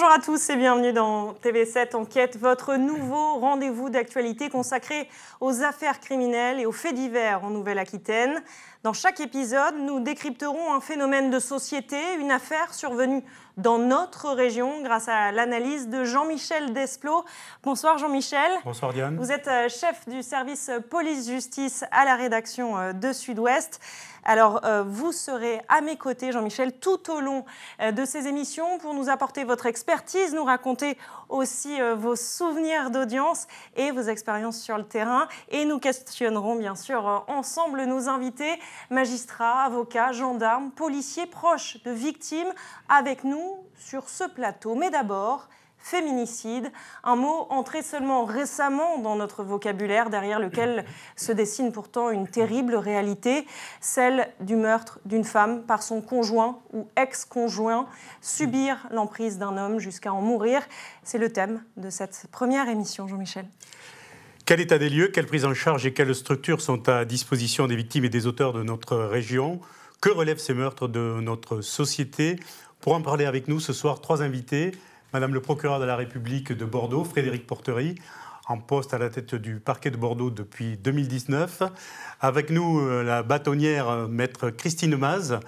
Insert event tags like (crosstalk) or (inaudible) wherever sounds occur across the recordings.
Bonjour à tous et bienvenue dans TV7 Enquête, votre nouveau rendez-vous d'actualité consacré aux affaires criminelles et aux faits divers en Nouvelle-Aquitaine. Dans chaque épisode, nous décrypterons un phénomène de société, une affaire survenue dans notre région grâce à l'analyse de Jean-Michel Desplot. Bonsoir Jean-Michel. Bonsoir Diane. Vous êtes euh, chef du service euh, police-justice à la rédaction euh, de Sud-Ouest. Alors, vous serez à mes côtés, Jean-Michel, tout au long de ces émissions pour nous apporter votre expertise, nous raconter aussi euh, vos souvenirs d'audience et vos expériences sur le terrain. Et nous questionnerons bien sûr euh, ensemble nos invités, magistrats, avocats, gendarmes, policiers proches de victimes avec nous sur ce plateau. Mais d'abord, féminicide, un mot entré seulement récemment dans notre vocabulaire, derrière lequel (laughs) se dessine pourtant une terrible réalité, celle du meurtre d'une femme par son conjoint ou ex-conjoint, subir l'emprise d'un homme jusqu'à en mourir. C'est le thème de cette première émission, Jean-Michel. Quel état des lieux, quelle prise en charge et quelles structures sont à disposition des victimes et des auteurs de notre région Que relèvent ces meurtres de notre société Pour en parler avec nous ce soir, trois invités. Madame le procureur de la République de Bordeaux, Frédéric Portery, en poste à la tête du parquet de Bordeaux depuis 2019. Avec nous, euh, la bâtonnière euh, maître Christine Maz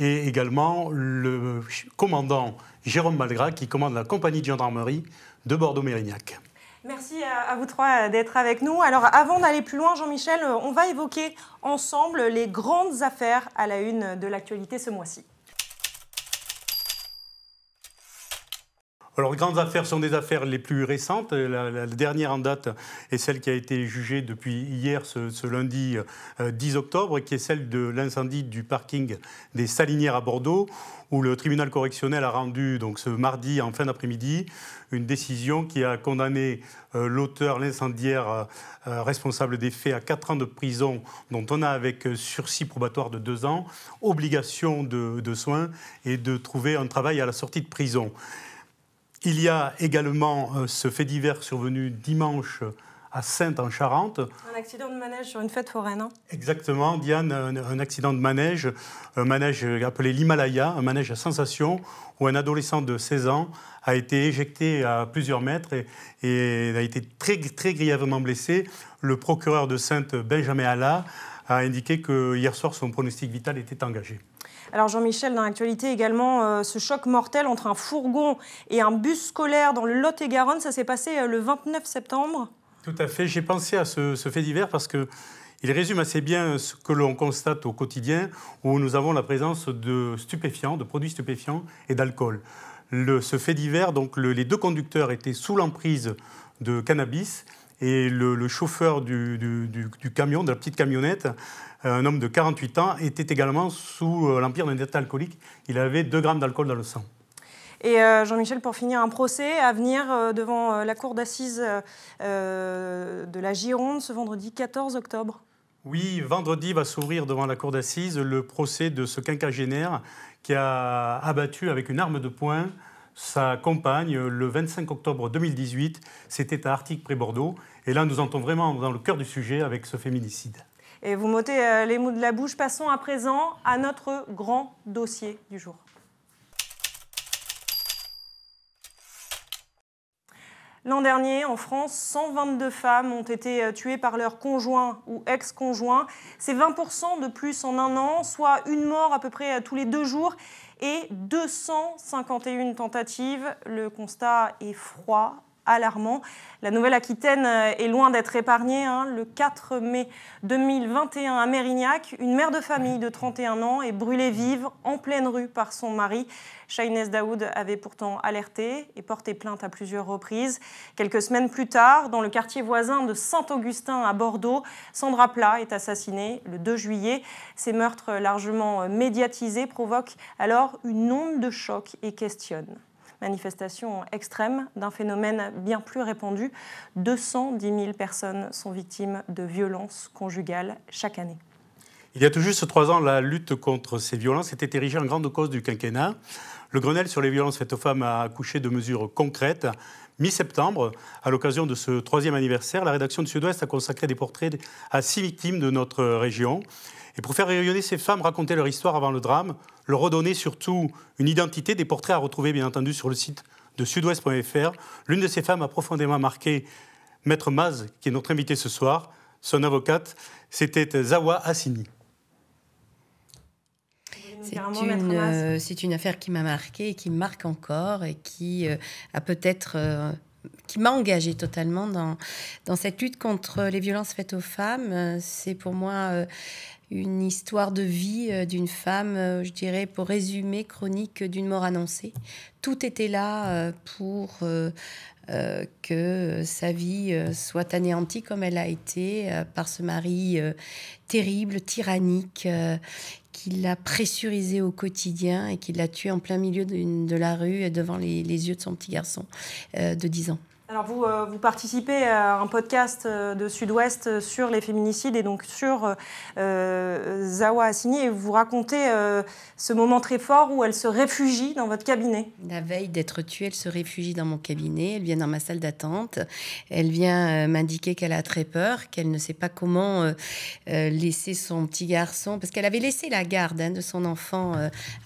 et également le commandant Jérôme Malgras qui commande la compagnie de gendarmerie de Bordeaux-Mérignac. Merci à vous trois euh, d'être avec nous. Alors avant d'aller plus loin, Jean-Michel, on va évoquer ensemble les grandes affaires à la une de l'actualité ce mois-ci. Alors, les grandes affaires sont des affaires les plus récentes. Euh, la, dernière en date est celle qui a été jugée depuis hier, ce, lundi 10 euh, octobre, qui est celle de l'incendie du parking des Salinières à Bordeaux, où le tribunal correctionnel a rendu, donc ce mardi en fin d'après-midi, une décision qui a condamné euh, l'auteur, l'incendiaire responsable des faits, à 4 ans de prison, dont on a avec sursis probatoire de 2 ans, obligation de, de soins et de trouver un travail à la sortie de prison. Il y a également euh, ce fait divers survenu dimanche à Sainte en Charente. Un accident de manège sur une fête foraine. non? Hein. Exactement, Diane, un, accident de manège, un manège appelé l'Himalaya, un manège à sensation, où un adolescent de 16 ans a été éjecté à plusieurs mètres et, a été très, très grièvement blessé. Le procureur de Sainte, Benjamin Allah a indiqué que hier soir son pronostic vital était engagé. Alors Jean-Michel, dans l'actualité également, euh, ce choc mortel entre un fourgon et un bus scolaire dans le Lot-et-Garonne, ça s'est passé euh, le 29 septembre Tout à fait, j'ai pensé à ce, fait divers parce que il résume assez bien ce que l'on constate au quotidien, où nous avons la présence de stupéfiants, de produits stupéfiants et d'alcool. ce fait divers, donc les deux conducteurs étaient sous l'emprise de cannabis et le, chauffeur du, camion, de la petite camionnette, euh, un homme de 48 ans, était également sous euh, l'empire d'un état alcoolique. Il avait 2 grammes d'alcool dans le sang. Et euh, Jean-Michel, pour finir, un procès à venir devant la cour d'assises de la Gironde ce vendredi 14 octobre. Oui, vendredi va s'ouvrir devant la cour d'assises le procès de ce quinquagénaire qui a abattu avec une arme de poing sa compagne le 25 octobre 2018. C'était à Arctique près Bordeaux. Et là, nous entrons vraiment dans le cœur du sujet avec ce féminicide. Et vous m'ôtez euh, les mots de la bouche. Passons à présent à notre grand dossier du jour. L'an dernier, en France, 122 femmes ont été euh, tuées par leur conjoint ou ex-conjoint. C'est 20% de plus en un an, soit une mort à peu près euh, tous les deux jours et 251 tentatives. Le constat est froid, alarmant. La Nouvelle-Aquitaine euh, est loin d'être épargnée. Hein. Le 4 mai 2021 à Mérignac, une mère de famille de 31 ans est brûlée vive en pleine rue par son mari. Shainez Daoud avait pourtant alerté et porté plainte à plusieurs reprises. Quelques semaines plus tard, dans le quartier voisin de Saint-Augustin à Bordeaux, Sandra Plat est assassinée le 2 juillet. Ces meurtres largement euh, médiatisés provoquent alors une onde de choc et questionnent manifestation extrême d'un phénomène bien plus répandu. 210 000 personnes sont victimes de violences conjugales chaque année. Il y a tout juste trois ans, la lutte contre ces violences était érigée en grande cause du quinquennat. Le Grenelle sur les violences faites aux femmes a accouché de mesures concrètes. Mi-septembre, à l'occasion de ce troisième anniversaire, la rédaction du Sud-Ouest a consacré des portraits à six victimes de notre région. Et pour faire rayonner ces femmes, raconter leur histoire avant le drame, leur redonner surtout une identité, des portraits à retrouver bien entendu sur le site de sudouest.fr. L'une de ces femmes a profondément marqué Maître Maz, qui est notre invité ce soir, son avocate, c'était Zawa Assini. Euh, c'est une, affaire qui m'a marqué, et qui marque encore et qui euh, a peut-être euh, qui m'a engagée totalement dans, dans cette lutte contre les violences faites aux femmes. C'est pour moi une histoire de vie euh, d'une femme, euh, je dirais, pour résumer, chronique d'une mort annoncée. Tout était là euh, pour que sa vie soit anéantie comme elle a été par ce mari terrible, tyrannique, qui l'a pressurisée au quotidien et qui l'a tuée en plein milieu de la rue et devant les, les yeux de son petit garçon de 10 ans. Alors vous, euh, vous, participez à un podcast euh, de Sud-Ouest sur les féminicides et donc sur euh, Zawa Assini et vous racontez ce moment très fort où elle se réfugie dans votre cabinet. La veille d'être tuée, elle se réfugie dans mon cabinet, elle vient dans ma salle d'attente, elle vient m'indiquer qu'elle a très peur, qu'elle ne sait pas comment laisser son petit garçon, parce qu'elle avait laissé la garde hein, de son enfant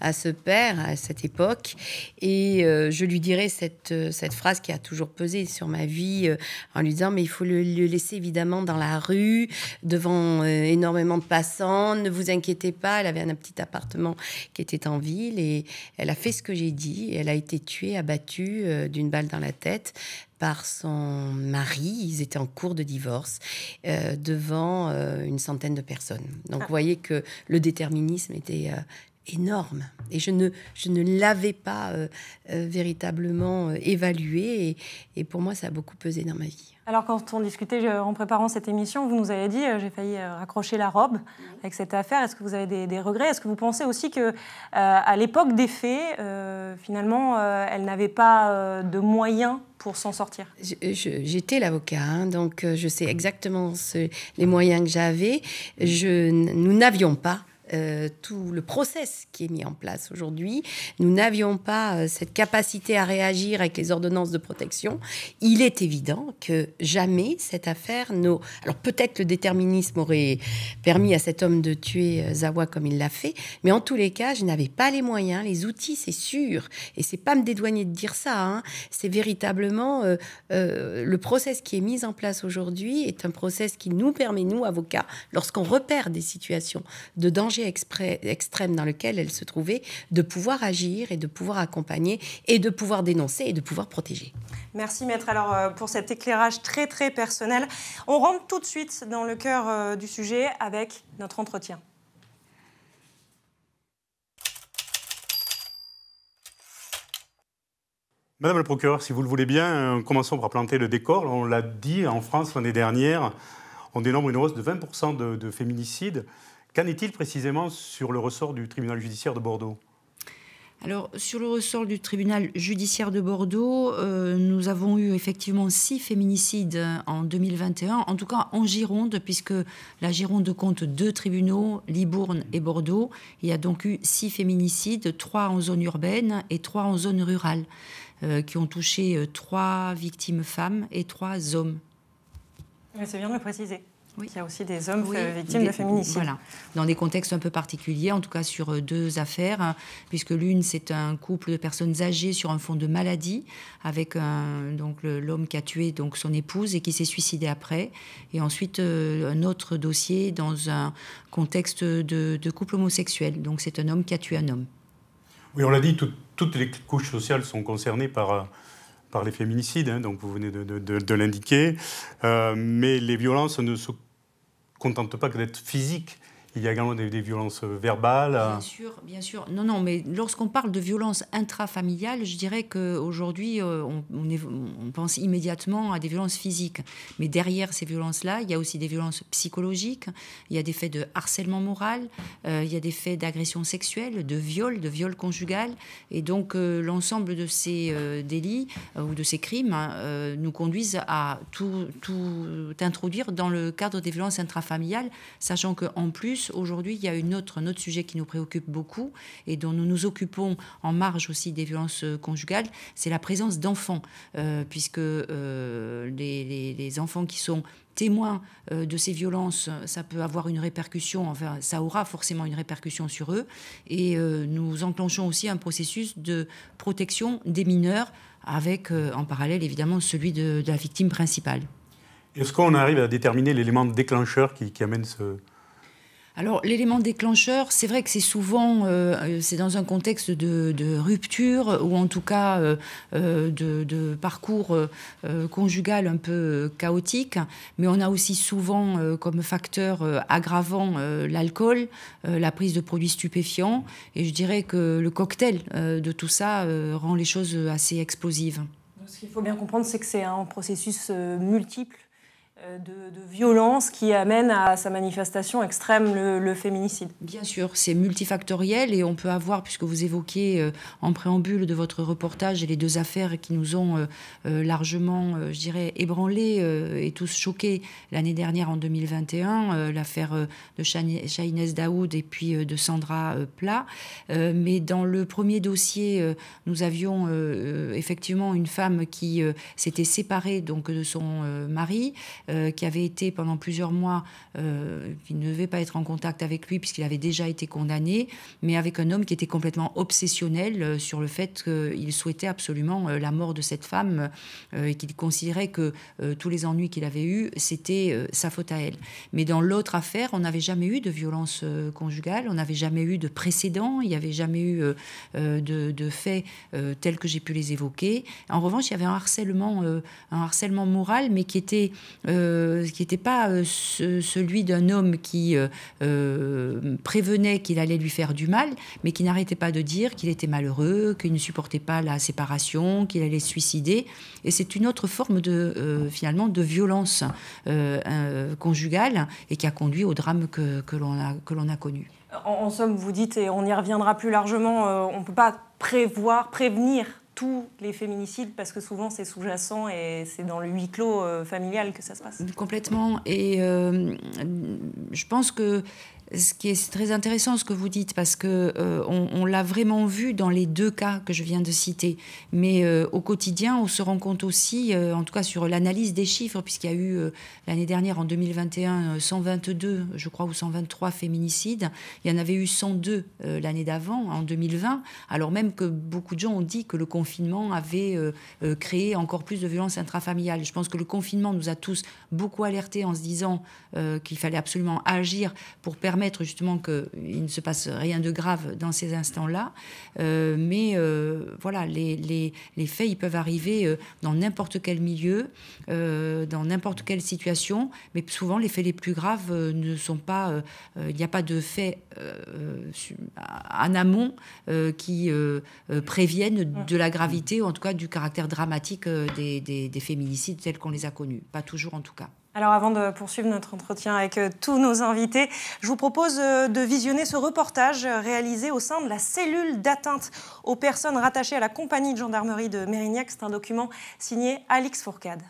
à ce père à cette époque et je lui dirai cette phrase qui a toujours pesé sur ma vie euh, en lui disant mais il faut le, laisser évidemment dans la rue devant euh, énormément de passants. Ne vous inquiétez pas. Elle avait un petit appartement qui était en ville et elle a fait ce que j'ai dit. Elle a été tuée, abattue euh, d'une balle dans la tête par son mari, ils étaient en cours de divorce, devant une centaine de personnes. Donc ah. vous voyez que le déterminisme était énorme. Et je ne, je ne l'avais pas euh, euh, véritablement euh, évalué. Et, pour moi, ça a beaucoup pesé dans ma vie. Alors, quand on discutait en préparant cette émission, vous nous avez dit j'ai failli raccrocher la robe avec cette affaire. Est-ce que vous avez des, regrets Est-ce que vous pensez aussi que à l'époque des faits, finalement, elle n'avait pas de moyens pour s'en sortir J'étais l'avocat, hein, donc je sais exactement les moyens que j'avais. Nous n'avions pas euh, tout le process qui est mis en place aujourd'hui. Nous n'avions pas euh, cette capacité à réagir avec les ordonnances de protection. Il est évident que jamais cette affaire Alors peut-être le déterminisme aurait permis à cet homme de tuer euh, Zawa comme il l'a fait, mais en tous les cas, je n'avais pas les moyens, les outils, c'est sûr. Et c'est pas me dédouaner de dire ça. Hein. C'est véritablement le process qui est mis en place aujourd'hui est un process qui nous permet, nous avocats, lorsqu'on repère des situations de danger extrême dans lequel elle se trouvait, de pouvoir agir et de pouvoir accompagner et de pouvoir dénoncer et de pouvoir protéger. Merci maître alors euh, pour cet éclairage très très personnel. On rentre tout de suite dans le cœur euh, du sujet avec notre entretien. Madame le procureur, si vous le voulez bien, euh, commençons par planter le décor. On l'a dit, en France, l'année dernière, on dénombre une hausse de 20% de, de féminicides. Qu'en est-il précisément sur le ressort du tribunal judiciaire de Bordeaux alors, sur le ressort du tribunal judiciaire de Bordeaux, euh, nous avons eu effectivement six féminicides en 2021, en tout cas en Gironde, puisque la Gironde compte deux tribunaux, Libourne et Bordeaux. Il y a donc eu six féminicides, trois en zone urbaine et trois en zone rurale, euh, qui ont touché euh, trois victimes femmes et trois hommes. C'est bien de le préciser. Oui. Il y a aussi des hommes victimes de féminicide. Voilà, dans des contextes un peu particuliers, en tout cas sur euh, deux affaires, hein, puisque l'une, c'est un couple de personnes âgées sur un fond de maladie, avec donc l'homme qui a tué donc son épouse et qui s'est suicidé après. Et ensuite, euh, un autre dossier dans un contexte de, couple homosexuel. Donc c'est un homme qui a tué un homme. Oui, on l'a dit, toutes les couches sociales sont concernées par... Euh, par les féminicides, hein, donc vous venez de, l'indiquer, mais les violences ne se contente pas que d'être physique, il y a également des, violences euh, verbales. Bien euh. sûr, bien sûr. Non, non, mais lorsqu'on parle de violences intrafamiliales, je dirais qu'aujourd'hui, euh, on, on, on pense immédiatement à des violences physiques. Mais derrière ces violences-là, il y a aussi des violences psychologiques, il y a des faits de harcèlement moral, il y a des faits d'agression sexuelle, de viol, de viol conjugal. Et donc, l'ensemble de ces délits ou de ces crimes hein, nous conduisent à tout, tout introduire dans le cadre des violences intrafamiliales, sachant qu'en plus, aujourd'hui, il y a une autre, un autre sujet qui nous préoccupe beaucoup et dont nous nous occupons en marge aussi des violences euh, conjugales, c'est la présence d'enfants, euh, puisque euh, les, enfants qui sont témoins de ces violences, ça peut avoir une répercussion, enfin, ça aura forcément une répercussion sur eux. Et nous enclenchons aussi un processus de protection des mineurs, avec en parallèle évidemment celui de, la victime principale. Est-ce qu'on arrive à déterminer l'élément déclencheur qui amène ce, alors l'élément déclencheur, c'est vrai que c'est souvent, euh, euh, c'est dans un contexte de, rupture ou en tout cas euh, de, parcours conjugal un peu chaotique, mais on a aussi souvent comme facteur aggravant l'alcool, la prise de produits stupéfiants, et je dirais que le cocktail de tout ça rend les choses assez explosives. Ce qu'il faut bien comprendre, c'est que c'est un processus multiple euh, de, violence qui amène à sa manifestation extrême le, féminicide Bien sûr, c'est multifactoriel et on peut avoir, puisque vous évoquez euh, en préambule de votre reportage les deux affaires qui nous ont euh, largement, je dirais, ébranlés et tous choqués l'année dernière en 2021, l'affaire de Chahinez Daoud et puis de Sandra Plat. mais dans le premier dossier, nous avions effectivement une femme qui s'était séparée donc, de son mari euh, qui avait été pendant plusieurs mois, euh, qui ne devait pas être en contact avec lui puisqu'il avait déjà été condamné, mais avec un homme qui était complètement obsessionnel euh, sur le fait qu'il souhaitait absolument euh, la mort de cette femme et qu'il considérait que tous les ennuis qu'il avait eus, c'était sa faute à elle. Mais dans l'autre affaire, on n'avait jamais eu de violence conjugale, on n'avait jamais eu de précédent, il n'y avait jamais eu de, de faits tels que j'ai pu les évoquer. En revanche, il y avait un harcèlement, un harcèlement moral, mais qui était euh, ce qui n'était pas euh, celui d'un homme qui euh, prévenait qu'il allait lui faire du mal, mais qui n'arrêtait pas de dire qu'il était malheureux, qu'il ne supportait pas la séparation, qu'il allait se suicider. Et c'est une autre forme de, finalement, de violence conjugale et qui a conduit au drame que, l'on a, connu. en, somme, vous dites, et on y reviendra plus largement, on ne peut pas prévoir, prévenir tous les féminicides parce que souvent c'est sous-jacent et c'est dans le huis clos euh, familial que ça se passe. Complètement. Et euh, je pense que ce qui est très intéressant ce que vous dites parce que euh, on, l'a vraiment vu dans les deux cas que je viens de citer. Mais euh, au quotidien, on se rend compte aussi, euh, en tout cas sur l'analyse des chiffres, puisqu'il y a eu l'année dernière en 2021 122, je crois, ou 123 féminicides. Il y en avait eu 102 l'année d'avant, en 2020. Alors même que beaucoup de gens ont dit que le confinement avait créé encore plus de violences intrafamiliales. Je pense que le confinement nous a tous beaucoup alertés en se disant qu'il fallait absolument agir pour permettre permettre justement qu'il ne se passe rien de grave dans ces instants-là. Euh, mais euh, voilà, les, faits, ils peuvent arriver euh, dans n'importe quel milieu, dans n'importe quelle situation. Mais souvent, les faits les plus graves ne sont pas. Il n'y a pas de faits en amont qui préviennent de la gravité, ou en tout cas du caractère dramatique des féminicides tels qu'on les a connus. Pas toujours, en tout cas. Alors avant de poursuivre notre entretien avec euh, tous nos invités, je vous propose euh, de visionner ce reportage euh, réalisé au sein de la cellule d'atteinte aux personnes rattachées à la compagnie de gendarmerie de Mérignac. C'est un document signé Alix Fourcade.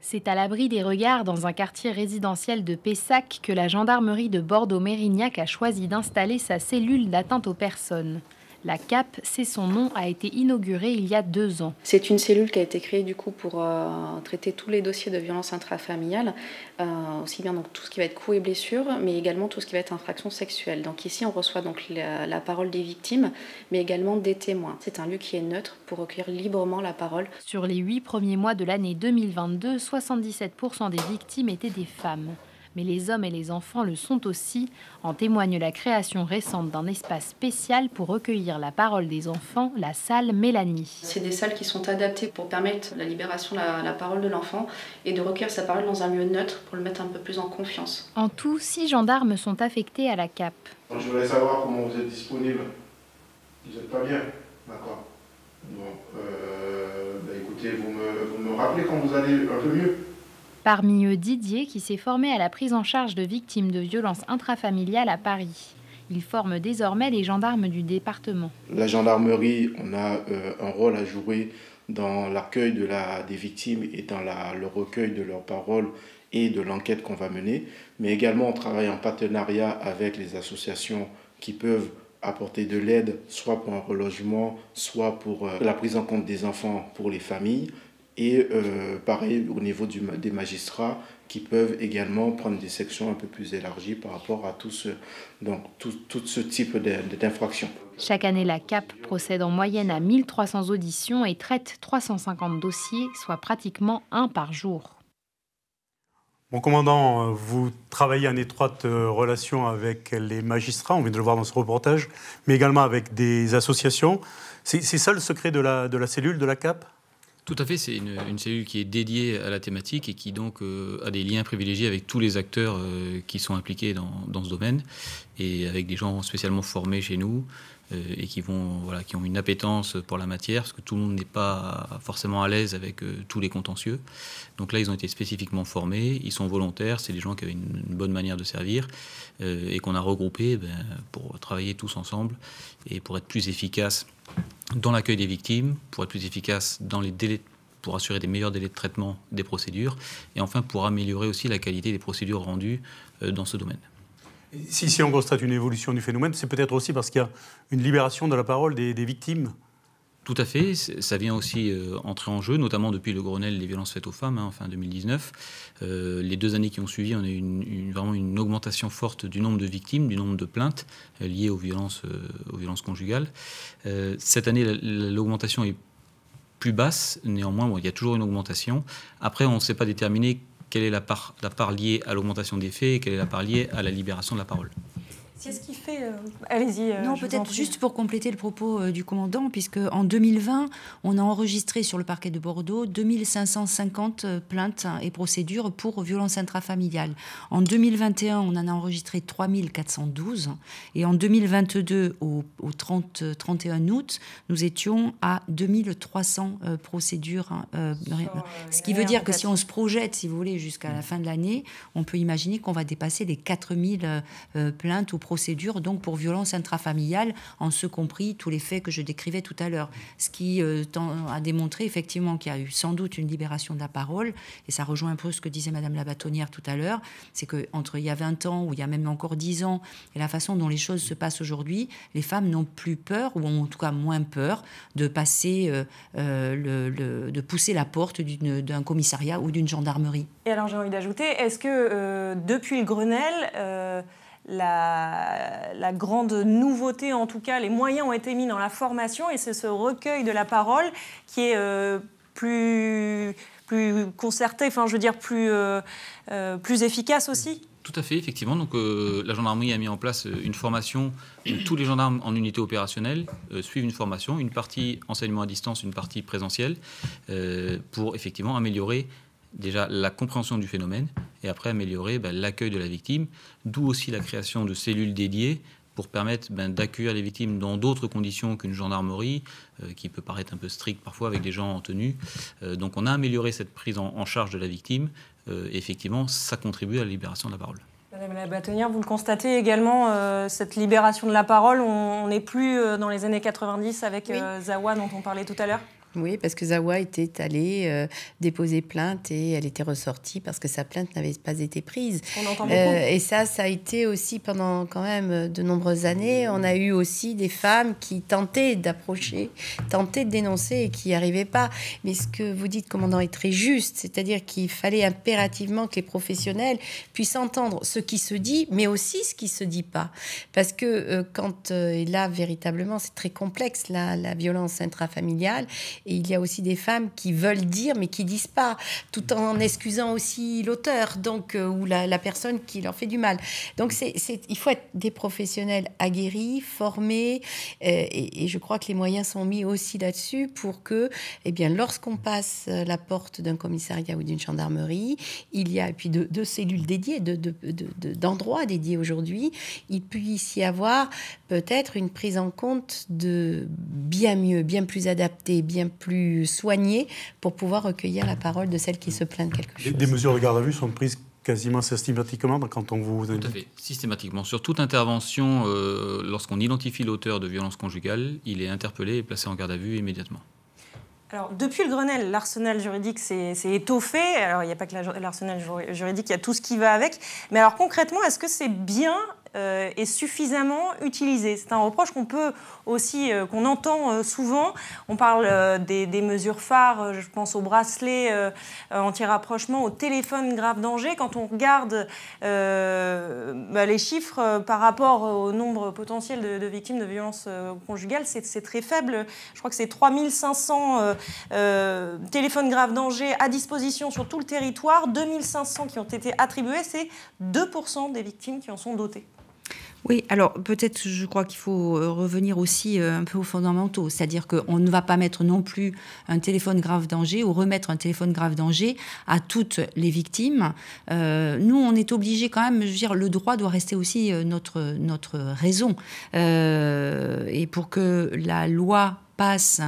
C'est à l'abri des regards dans un quartier résidentiel de Pessac que la gendarmerie de Bordeaux-Mérignac a choisi d'installer sa cellule d'atteinte aux personnes. La CAP, c'est son nom, a été inaugurée il y a deux ans. C'est une cellule qui a été créée du coup pour euh, traiter tous les dossiers de violence intrafamiliale, euh, aussi bien donc tout ce qui va être coups et blessures, mais également tout ce qui va être infraction sexuelle. Donc ici, on reçoit donc la, la parole des victimes, mais également des témoins. C'est un lieu qui est neutre pour recueillir librement la parole. Sur les huit premiers mois de l'année 2022, 77% des victimes étaient des femmes mais les hommes et les enfants le sont aussi. En témoigne la création récente d'un espace spécial pour recueillir la parole des enfants, la salle Mélanie. C'est des salles qui sont adaptées pour permettre la libération, la, la parole de l'enfant et de recueillir sa parole dans un lieu neutre pour le mettre un peu plus en confiance. En tout, six gendarmes sont affectés à la CAP. je voudrais savoir comment vous êtes disponible. Vous n'êtes pas bien, d'accord Bon, euh, bah, écoutez, vous me rappelez quand vous allez un peu mieux Parmi eux, Didier, qui s'est formé à la prise en charge de victimes de violences intrafamiliales à Paris. Il forme désormais les gendarmes du département. La gendarmerie, on a euh, un rôle à jouer dans l'accueil de des victimes et dans le recueil de leurs paroles et de l'enquête qu'on va mener, mais également on travaille en partenariat avec les associations qui peuvent apporter de l'aide, soit pour un relogement, soit pour euh, la prise en compte des enfants pour les familles. Et euh, pareil au niveau du, des magistrats qui peuvent également prendre des sections un peu plus élargies par rapport à tout ce, donc, tout, ce type d'infraction. Chaque année, la CAP procède en moyenne à 1300 auditions et traite 350 dossiers, soit pratiquement un par jour. Mon commandant, euh, vous travaillez en étroite euh, relation avec les magistrats, on vient de le voir dans ce reportage, mais également avec des associations. C'est ça le secret de de la cellule, de la CAP tout à fait, c'est une, cellule qui est dédiée à la thématique et qui donc euh, a des liens privilégiés avec tous les acteurs euh, qui sont impliqués dans, ce domaine et avec des gens spécialement formés chez nous euh, et qui, vont, qui ont une appétence pour la matière, parce que tout le monde n'est pas forcément à l'aise avec euh, tous les contentieux. Donc là, ils ont été spécifiquement formés, ils sont volontaires, c'est des gens qui avaient une, bonne manière de servir, euh, et qu'on a regroupés eh ben, pour travailler tous ensemble et pour être plus efficace dans l'accueil des victimes, pour être plus efficace dans les délais pour assurer des meilleurs délais de traitement des procédures et enfin pour améliorer aussi la qualité des procédures rendues dans ce domaine. Si, on constate une évolution du phénomène, c'est peut-être aussi parce qu'il y a une libération de la parole des, victimes. Tout à fait, ça vient aussi euh, entrer en jeu, notamment depuis le Grenelle des violences faites aux femmes en hein, fin 2019. Euh, les deux années qui ont suivi, on a eu une, vraiment une augmentation forte du nombre de victimes, du nombre de plaintes euh, liées aux violences, aux violences conjugales. cette année, l'augmentation est plus basse, néanmoins, il y a toujours une augmentation. Après, on ne sait pas déterminer quelle est la part, la liée à l'augmentation des faits et quelle est la part liée à la libération de la parole. C'est ce qui fait. Euh, allez-y. Euh, non, peut-être juste pour compléter le propos euh, du commandant, puisque en 2020, on a enregistré sur le parquet de Bordeaux 2550 plaintes et procédures pour violences intrafamiliales. En 2021, on en a enregistré 3412. Et en 2022, au, 31 août, nous étions à 2300 procédures. Hein, ce qui veut dire que si on se projette, si vous voulez, jusqu'à la mm. fin de l'année, on peut imaginer qu'on va dépasser les 4000 plaintes ou procédure donc pour violence intrafamiliale, en ce compris tous les faits que je décrivais tout à l'heure. Ce qui a euh, démontré effectivement qu'il y a eu sans doute une libération de la parole, et ça rejoint un peu ce que disait Madame la bâtonnière tout à l'heure, c'est qu'entre il y a 20 ans ou il y a même encore 10 ans et la façon dont les choses se passent aujourd'hui, les femmes n'ont plus peur, ou en tout cas moins peur, de passer, euh, euh, le, de pousser la porte d'un commissariat ou d'une gendarmerie. Et alors j'ai envie d'ajouter, est-ce que depuis le Grenelle, la, grande nouveauté, en tout cas, les moyens ont été mis dans la formation et c'est ce recueil de la parole qui est euh, plus, plus concerté, enfin, je veux dire, plus, euh, euh, plus efficace aussi tout à fait, effectivement. Donc, la gendarmerie a mis en place une formation tous les gendarmes en unité opérationnelle suivent une formation, une partie enseignement à distance, une partie présentielle, pour effectivement améliorer déjà la compréhension du phénomène et après améliorer bah, l'accueil de la victime, d'où aussi la création de cellules dédiées pour permettre ben, d'accueillir les victimes dans d'autres conditions qu'une gendarmerie, euh, qui peut paraître un peu stricte parfois avec des gens en tenue. Euh, donc on a amélioré cette prise en, charge de la victime, euh, effectivement ça contribue à la libération de la parole. Madame la bâtonnière, vous le constatez également, cette libération de la parole, on n'est plus dans les années 90 avec Zawa dont on parlait tout à l'heure oui, parce que Zawa était allée euh, déposer plainte et elle était ressortie parce que sa plainte n'avait pas été prise. On entend euh, beaucoup. et ça, ça a été aussi pendant quand même euh, de nombreuses années. On a eu aussi des femmes qui tentaient d'approcher, tentaient de dénoncer et qui n'y arrivaient pas. Mais ce que vous dites, commandant, est très juste. C'est-à-dire qu'il fallait impérativement que les professionnels puissent entendre ce qui se dit, mais aussi ce qui se dit pas. Parce que quand, et là, véritablement, c'est très complexe, la violence intrafamiliale. Et il y a aussi des femmes qui veulent dire, mais qui disent pas, tout en excusant aussi l'auteur, donc euh, ou la, personne qui leur fait du mal. Donc c'est, il faut être des professionnels aguerris, formés, euh, et, je crois que les moyens sont mis aussi là-dessus pour que, eh bien, lorsqu'on passe la porte d'un commissariat ou d'une gendarmerie, il y a puis deux de cellules dédiées, deux de, de, dédiés aujourd'hui, il puisse y avoir peut-être une prise en compte de bien mieux, bien plus adapté, bien plus soignée pour pouvoir recueillir la parole de celles qui se plaignent de quelque chose. Des, mesures de garde à vue sont prises quasiment systématiquement quand on vous Tout à fait. Systématiquement. Sur toute intervention, euh, lorsqu'on identifie l'auteur de violences conjugales, il est interpellé et placé en garde à vue immédiatement. Alors, depuis le Grenelle, l'arsenal juridique s'est étoffé. Alors, il n'y a pas que l'arsenal juridique, il y a tout ce qui va avec. Mais alors, concrètement, est-ce que c'est bien euh, est suffisamment utilisé. C'est un reproche qu'on peut aussi, euh, qu'on entend euh, souvent. On parle des, mesures phares, je pense au bracelet anti-rapprochement, au téléphone grave danger. Quand on regarde bah, les chiffres par rapport au nombre potentiel de, victimes de violences conjugales, c'est très faible. Je crois que c'est 3500 téléphones graves danger à disposition sur tout le territoire, 2500 qui ont été attribués, c'est 2% des victimes qui en sont dotées. Oui, alors peut-être je crois qu'il faut euh, revenir aussi euh, un peu aux fondamentaux, c'est-à-dire qu'on ne va pas mettre non plus un téléphone grave danger ou remettre un téléphone grave danger à toutes les victimes. Euh, nous, on est obligé quand même, je veux dire, le droit doit rester aussi notre, notre raison. et pour que la loi passe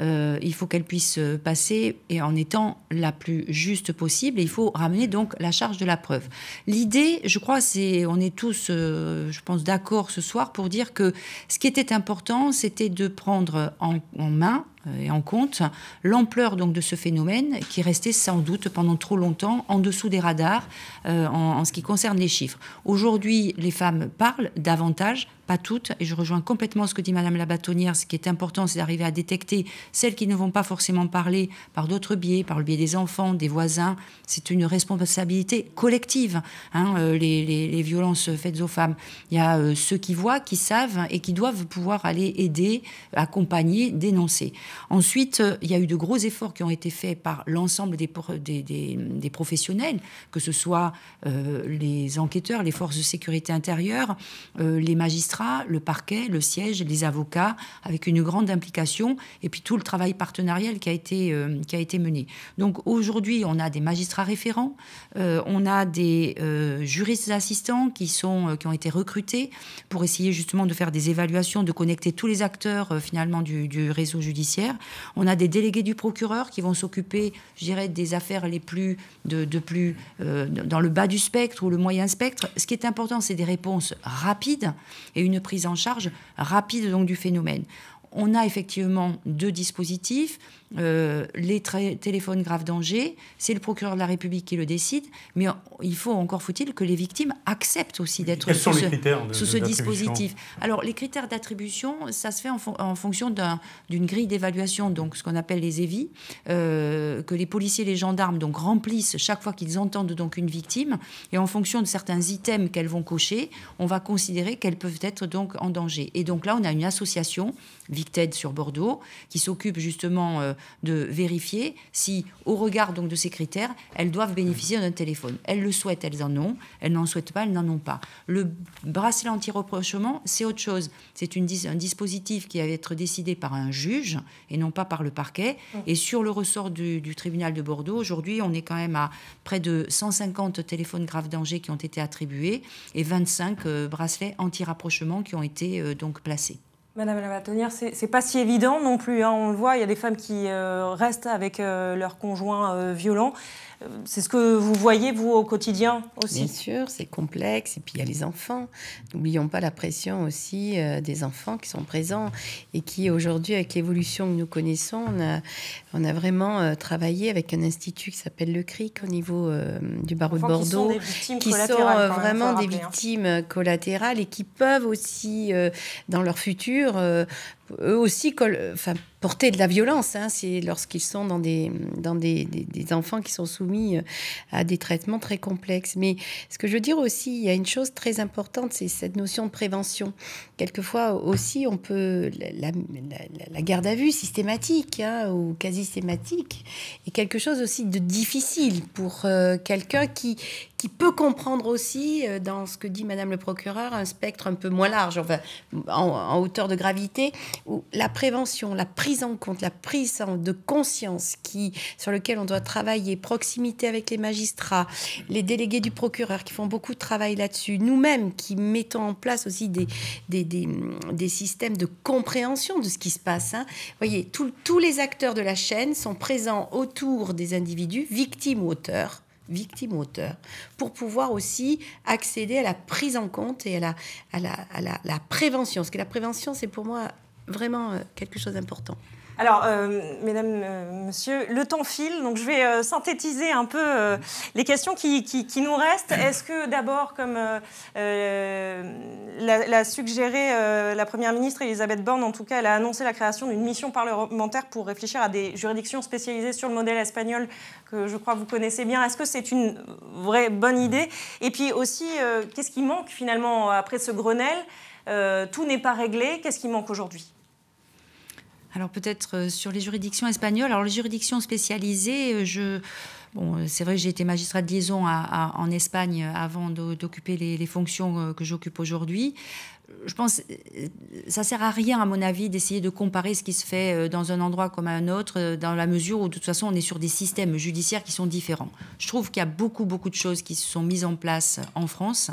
euh, il faut qu'elle puisse euh, passer et en étant la plus juste possible. Et il faut ramener donc la charge de la preuve. L'idée, je crois, c'est, on est tous, euh, je pense, d'accord ce soir pour dire que ce qui était important, c'était de prendre en main euh, et en compte l'ampleur donc de ce phénomène qui restait sans doute pendant trop longtemps en dessous des radars euh, en, ce qui concerne les chiffres. Aujourd'hui, les femmes parlent davantage, pas toutes, et je rejoins complètement ce que dit Madame la bâtonnière. Ce qui est important, c'est d'arriver à détecter celles qui ne vont pas forcément parler par d'autres biais, par le biais des enfants, des voisins. C'est une responsabilité collective. Hein, euh, les, violences faites aux femmes. Il y a ceux qui voient, qui savent et qui doivent pouvoir aller aider, accompagner, dénoncer. Ensuite, euh, il y a eu de gros efforts qui ont été faits par l'ensemble des, professionnels, que ce soit euh, les enquêteurs, les forces de sécurité intérieure, euh, les magistrats, le parquet, le siège, les avocats, avec une grande implication, et puis tout le travail partenarial qui a été, mené. Donc aujourd'hui, on a des magistrats référents, on a des juristes assistants qui, sont, qui ont été recrutés pour essayer justement de faire des évaluations, de connecter tous les acteurs finalement du réseau judiciaire on a des délégués du procureur qui vont s'occuper, je dirais, des affaires les plus, de, plus euh, dans le bas du spectre ou le moyen spectre. Ce qui est important, c'est des réponses rapides et une prise en charge rapide donc du phénomène on a effectivement deux dispositifs. Euh, les téléphones graves danger, c'est le procureur de la République qui le décide, mais il faut encore faut-il que les victimes acceptent aussi d'être sous, ce, dispositif. Alors les critères d'attribution, ça se fait en, fonction d'une grille d'évaluation, donc ce qu'on appelle les EVI, euh, que les policiers et les gendarmes donc remplissent chaque fois qu'ils entendent donc une victime, et en fonction de certains items qu'elles vont cocher, on va considérer qu'elles peuvent être donc en danger. Et donc là, on a une association, Victed sur Bordeaux, qui s'occupe justement euh, de vérifier si, au regard donc de ces critères, elles doivent bénéficier d'un téléphone. Elles le souhaitent, elles en ont. Elles n'en souhaitent pas, elles n'en ont pas. Le bracelet anti rapprochement c'est autre chose. C'est un dispositif qui avait être décidé par un juge et non pas par le parquet. Oh. Et sur le ressort du, tribunal de Bordeaux, aujourd'hui, on est quand même à près de 150 téléphones graves dangers qui ont été attribués et 25 euh, bracelets anti-rapprochement qui ont été euh, donc placés. Madame la bâtonnière, c'est pas si évident non plus. Hein. On le voit, il y a des femmes qui euh, restent avec euh, leurs leur conjoint euh, violent. C'est ce que vous voyez, vous, au quotidien aussi Bien sûr, c'est complexe. Et puis, il y a les enfants. N'oublions pas la pression aussi des enfants qui sont présents et qui, aujourd'hui, avec l'évolution que nous connaissons, on a, vraiment travaillé avec un institut qui s'appelle le CRIC au niveau du barreau de Bordeaux, qui sont, vraiment des hein. victimes collatérales et qui peuvent aussi, dans leur futur, Merci eux aussi enfin, porter de la violence c'est hein, lorsqu'ils sont dans, des, dans des, enfants qui sont soumis euh, à des traitements très complexes. Mais ce que je veux dire aussi, il y a une chose très importante, c'est cette notion de prévention. Quelquefois aussi, on peut la, garde à vue systématique hein, ou quasi systématique est quelque chose aussi de difficile pour euh, quelqu'un qui, qui peut comprendre aussi, euh, dans ce que dit Madame le procureur, un spectre un peu moins large, en hauteur de gravité, la prévention, la prise en compte, la prise de conscience qui, sur lequel on doit travailler, proximité avec les magistrats, les délégués du procureur qui font beaucoup de travail là-dessus, nous-mêmes qui mettons en place aussi des, des, des, des, systèmes de compréhension de ce qui se passe. Hein. Vous voyez, tous les acteurs de la chaîne sont présents autour des individus, victimes ou auteurs victime auteur, pour pouvoir aussi accéder à la prise en compte et à la, à la, à la, la prévention. Parce que la prévention, c'est pour moi vraiment euh, quelque chose d'important. Alors, euh, mesdames, euh, messieurs, monsieur, le temps file, donc je vais synthétiser un peu les questions qui, nous restent. Est-ce que d'abord, comme l'a suggéré la Première ministre Elisabeth Borne, en tout cas, elle a annoncé la création d'une mission parlementaire pour réfléchir à des juridictions spécialisées sur le modèle espagnol que je crois vous connaissez bien. Est-ce que c'est une vraie bonne idée Et puis aussi, qu'est-ce qui manque finalement après ce Grenelle euh, tout n'est pas réglé. Qu'est-ce qui manque aujourd'hui Alors peut-être euh, sur les juridictions espagnoles. Alors les juridictions spécialisées, euh, je euh, c'est vrai que j'ai été magistrat de liaison en Espagne euh, avant d'occuper les, fonctions euh, que j'occupe aujourd'hui. Je pense ça sert à rien, à mon avis, d'essayer de comparer ce qui se fait dans un endroit comme un autre, dans la mesure où, de toute façon, on est sur des systèmes judiciaires qui sont différents. Je trouve qu'il y a beaucoup, beaucoup de choses qui se sont mises en place en France.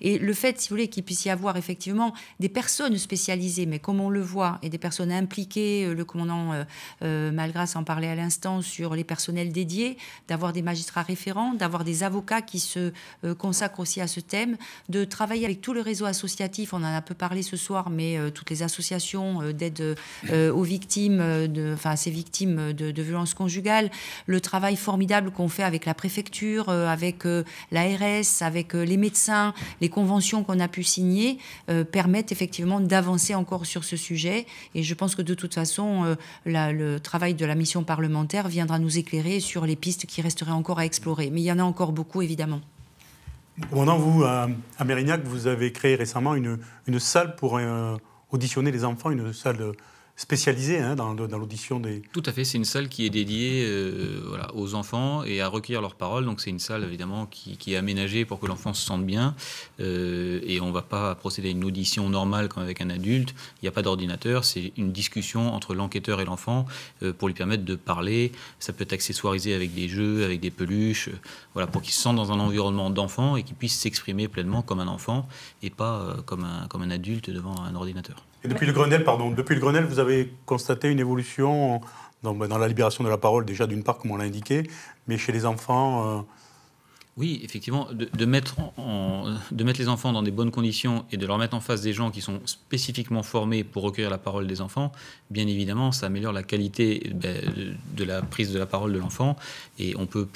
Et le fait, si vous voulez, qu'il puisse y avoir effectivement des personnes spécialisées, mais comme on le voit, et des personnes impliquées, le commandant euh, Malgras en parlait à l'instant, sur les personnels dédiés, d'avoir d'avoir des magistrats référents, d'avoir des avocats qui se euh, consacrent aussi à ce thème, de travailler avec tout le réseau associatif, on en a un peu parlé ce soir, mais euh, toutes les associations euh, d'aide aux victimes, de, enfin ces victimes de, violences conjugales, le travail formidable qu'on fait avec la préfecture, avec l'ARS, avec les médecins, les conventions qu'on a pu signer permettent effectivement d'avancer encore sur ce sujet. Et je pense que de toute façon, le travail de la mission parlementaire viendra nous éclairer sur les pistes qui restent resterait encore à explorer. Mais il y en a encore beaucoup, évidemment. Pendant vous, à, Mérignac, vous avez créé récemment une, salle pour euh, auditionner les enfants, une salle euh, spécialisé hein, dans, l'audition des... Tout à fait, c'est une salle qui est dédiée euh, aux enfants et à recueillir leurs paroles. Donc c'est une salle évidemment qui, est aménagée pour que l'enfant se sente bien. Euh, et on ne va pas procéder à une audition normale comme avec un adulte. Il n'y a pas d'ordinateur, c'est une discussion entre l'enquêteur et l'enfant euh, pour lui permettre de parler. Ça peut être accessoirisé avec des jeux, avec des peluches, voilà, pour qu'il se sente dans un environnement d'enfant et qu'il puisse s'exprimer pleinement comme un enfant et pas comme un adulte devant un ordinateur depuis le Grenelle, depuis le Grenelle, vous avez constaté une évolution ben, dans, la libération de la parole, déjà d'une part, comme on l'a indiqué, mais chez les enfants. Euh, oui, effectivement, de, mettre les enfants dans des bonnes conditions et de leur mettre en face des gens qui sont spécifiquement formés pour recueillir la parole des enfants, bien évidemment, ça améliore la qualité ben, de, la prise de la parole de l'enfant et on peut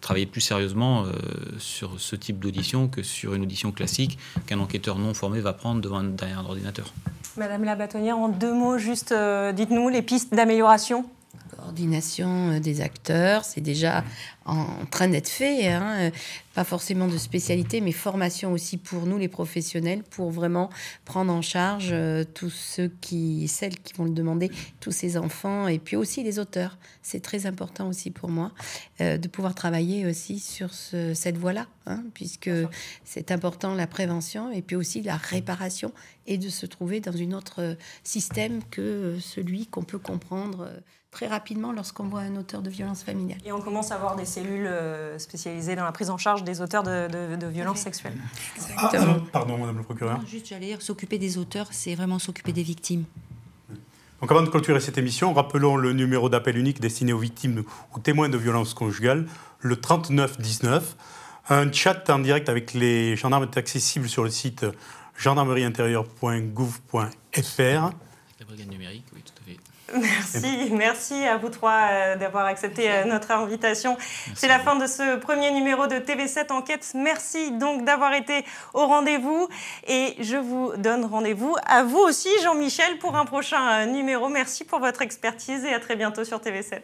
travailler plus sérieusement euh, sur ce type d'audition que sur une audition classique qu'un enquêteur non formé va prendre devant derrière un ordinateur. Madame la batonnière, en deux mots, juste euh, dites-nous les pistes d'amélioration coordination euh, des acteurs, c'est déjà en train d'être fait. Hein. Euh, pas forcément de spécialité, mais formation aussi pour nous, les professionnels, pour vraiment prendre en charge euh, tous ceux qui, celles qui vont le demander, tous ces enfants, et puis aussi les auteurs. C'est très important aussi pour moi de pouvoir travailler aussi sur cette voie-là, hein, puisque c'est important la prévention et puis aussi la réparation et de se trouver dans un autre système que celui qu'on peut comprendre très rapidement lorsqu'on voit un auteur de violence familiale. Et on commence à avoir des cellules euh, spécialisées dans la prise en charge des auteurs de, de, de violences sexuelles. Ah, ah, pardon, Madame le procureur. juste, j'allais dire, s'occuper des auteurs, c'est vraiment s'occuper des victimes. Donc avant de clôturer cette émission, rappelons le numéro d'appel unique destiné aux victimes ou témoins de violences conjugales, le 3919. Un chat en direct avec les gendarmes est accessible sur le site gendarmerieinterieur.gouv.fr. La brigade numérique, oui, tout à fait. Merci, merci à vous trois euh, d'avoir accepté euh, notre invitation. C'est la fin de ce premier numéro de TV7 Enquête. Merci donc d'avoir été au rendez-vous et je vous donne rendez-vous à vous aussi, Jean-Michel, pour un prochain euh, numéro. Merci pour votre expertise et à très bientôt sur TV7.